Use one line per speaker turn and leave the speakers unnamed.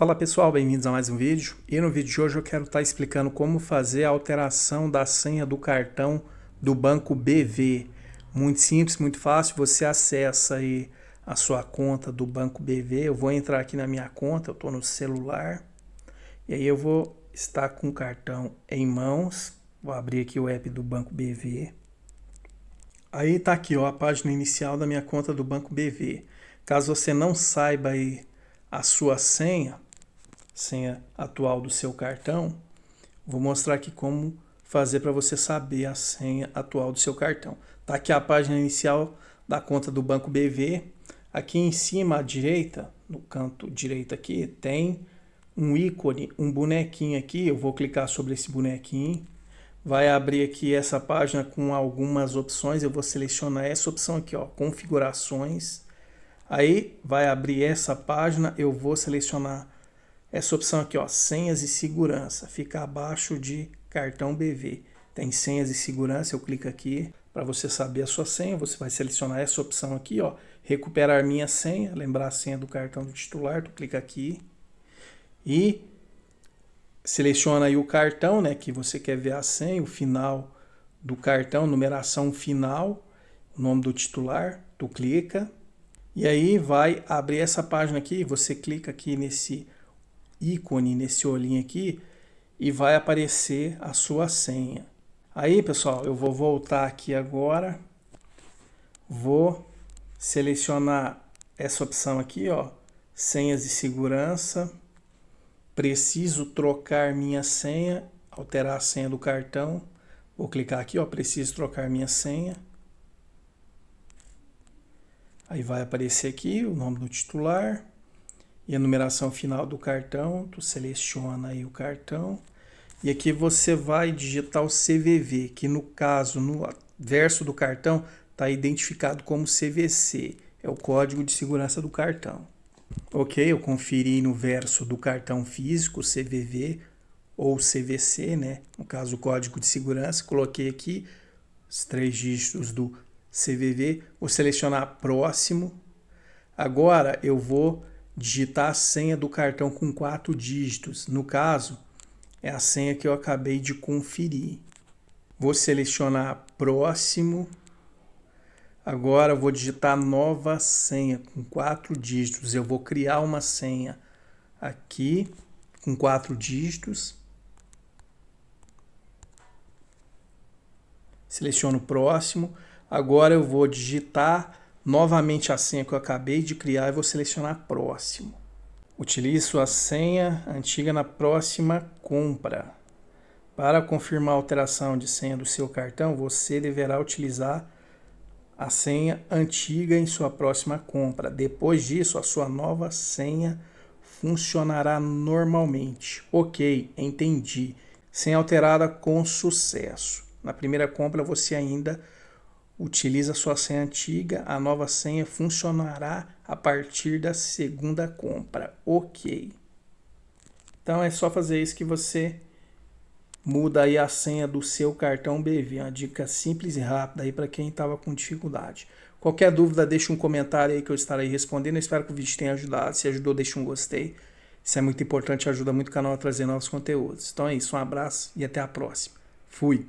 Fala pessoal, bem-vindos a mais um vídeo. E no vídeo de hoje eu quero estar tá explicando como fazer a alteração da senha do cartão do banco BV. Muito simples, muito fácil. Você acessa aí a sua conta do banco BV. Eu vou entrar aqui na minha conta, eu estou no celular. E aí eu vou estar com o cartão em mãos. Vou abrir aqui o app do banco BV. Aí está aqui ó, a página inicial da minha conta do banco BV. Caso você não saiba aí a sua senha, senha atual do seu cartão, vou mostrar aqui como fazer para você saber a senha atual do seu cartão. Tá aqui a página inicial da conta do Banco BV. Aqui em cima à direita, no canto direito aqui, tem um ícone, um bonequinho aqui. Eu vou clicar sobre esse bonequinho. Vai abrir aqui essa página com algumas opções. Eu vou selecionar essa opção aqui, ó, configurações. Aí vai abrir essa página, eu vou selecionar essa opção aqui, ó, senhas e segurança, fica abaixo de cartão BV. Tem senhas e segurança, eu clico aqui. Para você saber a sua senha, você vai selecionar essa opção aqui, ó, recuperar minha senha, lembrar a senha do cartão do titular, tu clica aqui e seleciona aí o cartão, né, que você quer ver a senha, o final do cartão, numeração final, o nome do titular, tu clica e aí vai abrir essa página aqui, você clica aqui nesse ícone nesse olhinho aqui e vai aparecer a sua senha. Aí, pessoal, eu vou voltar aqui agora, vou selecionar essa opção aqui, ó, senhas de segurança, preciso trocar minha senha, alterar a senha do cartão, vou clicar aqui, ó, preciso trocar minha senha. Aí vai aparecer aqui o nome do titular, e a numeração final do cartão, tu seleciona aí o cartão e aqui você vai digitar o CVV, que no caso, no verso do cartão, está identificado como CVC, é o código de segurança do cartão. Ok, eu conferi no verso do cartão físico, CVV ou CVC, né? no caso o código de segurança, coloquei aqui os três dígitos do CVV, vou selecionar próximo. Agora eu vou digitar a senha do cartão com quatro dígitos. No caso, é a senha que eu acabei de conferir. Vou selecionar próximo. Agora vou digitar nova senha com quatro dígitos. Eu vou criar uma senha aqui com quatro dígitos. Seleciono próximo. Agora eu vou digitar Novamente a senha que eu acabei de criar e vou selecionar próximo. Utilize sua senha antiga na próxima compra. Para confirmar a alteração de senha do seu cartão, você deverá utilizar a senha antiga em sua próxima compra. Depois disso, a sua nova senha funcionará normalmente. Ok, entendi. Senha alterada com sucesso. Na primeira compra, você ainda Utiliza sua senha antiga, a nova senha funcionará a partir da segunda compra. Ok. Então é só fazer isso que você muda aí a senha do seu cartão BV. É uma dica simples e rápida aí para quem estava com dificuldade. Qualquer dúvida, deixe um comentário aí que eu estarei respondendo. Eu espero que o vídeo tenha ajudado. Se ajudou, deixe um gostei. Isso é muito importante, ajuda muito o canal a trazer novos conteúdos. Então é isso, um abraço e até a próxima. Fui!